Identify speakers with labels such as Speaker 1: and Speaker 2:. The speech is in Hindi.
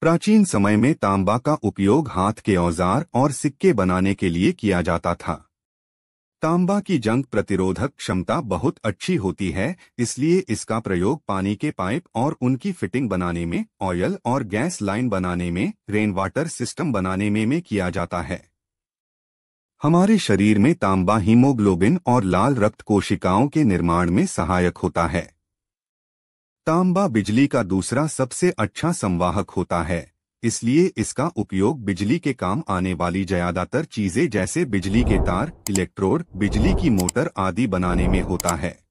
Speaker 1: प्राचीन समय में तांबा का उपयोग हाथ के औजार और सिक्के बनाने के लिए किया जाता था तांबा की जंग प्रतिरोधक क्षमता बहुत अच्छी होती है इसलिए इसका प्रयोग पानी के पाइप और उनकी फिटिंग बनाने में ऑयल और गैस लाइन बनाने में रेन वाटर सिस्टम बनाने में, में किया जाता है हमारे शरीर में तांबा हीमोग्लोबिन और लाल रक्त कोशिकाओं के निर्माण में सहायक होता है तांबा बिजली का दूसरा सबसे अच्छा संवाहक होता है इसलिए इसका उपयोग बिजली के काम आने वाली ज्यादातर चीजें जैसे बिजली के तार इलेक्ट्रोड बिजली की मोटर आदि बनाने में होता है